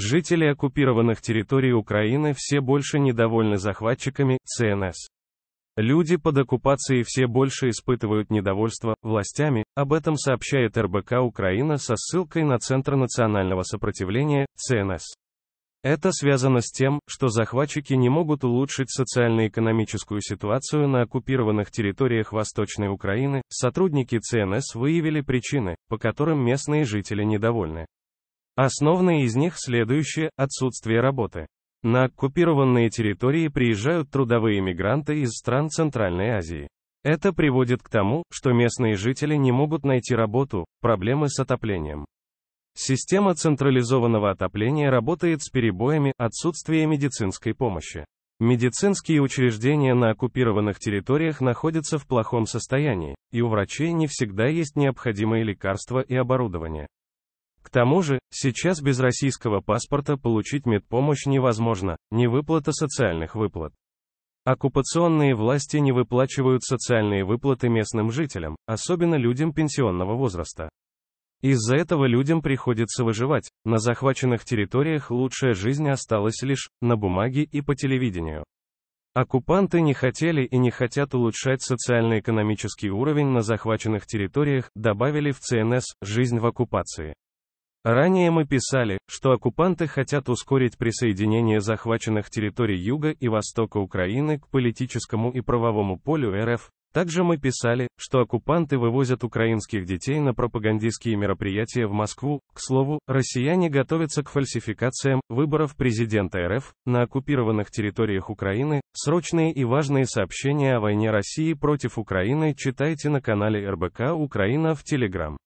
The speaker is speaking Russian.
Жители оккупированных территорий Украины все больше недовольны захватчиками, ЦНС. Люди под оккупацией все больше испытывают недовольство властями, об этом сообщает РБК Украина со ссылкой на Центр национального сопротивления, ЦНС. Это связано с тем, что захватчики не могут улучшить социально-экономическую ситуацию на оккупированных территориях Восточной Украины, сотрудники ЦНС выявили причины, по которым местные жители недовольны. Основные из них следующие – отсутствие работы. На оккупированные территории приезжают трудовые мигранты из стран Центральной Азии. Это приводит к тому, что местные жители не могут найти работу, проблемы с отоплением. Система централизованного отопления работает с перебоями, отсутствие медицинской помощи. Медицинские учреждения на оккупированных территориях находятся в плохом состоянии, и у врачей не всегда есть необходимые лекарства и оборудование. К тому же, сейчас без российского паспорта получить медпомощь невозможно, не выплата социальных выплат. Оккупационные власти не выплачивают социальные выплаты местным жителям, особенно людям пенсионного возраста. Из-за этого людям приходится выживать, на захваченных территориях лучшая жизнь осталась лишь на бумаге и по телевидению. Оккупанты не хотели и не хотят улучшать социально-экономический уровень на захваченных территориях, добавили в ЦНС «Жизнь в оккупации». Ранее мы писали, что оккупанты хотят ускорить присоединение захваченных территорий юга и востока Украины к политическому и правовому полю РФ. Также мы писали, что оккупанты вывозят украинских детей на пропагандистские мероприятия в Москву. К слову, россияне готовятся к фальсификациям выборов президента РФ на оккупированных территориях Украины. Срочные и важные сообщения о войне России против Украины читайте на канале РБК Украина в Телеграм.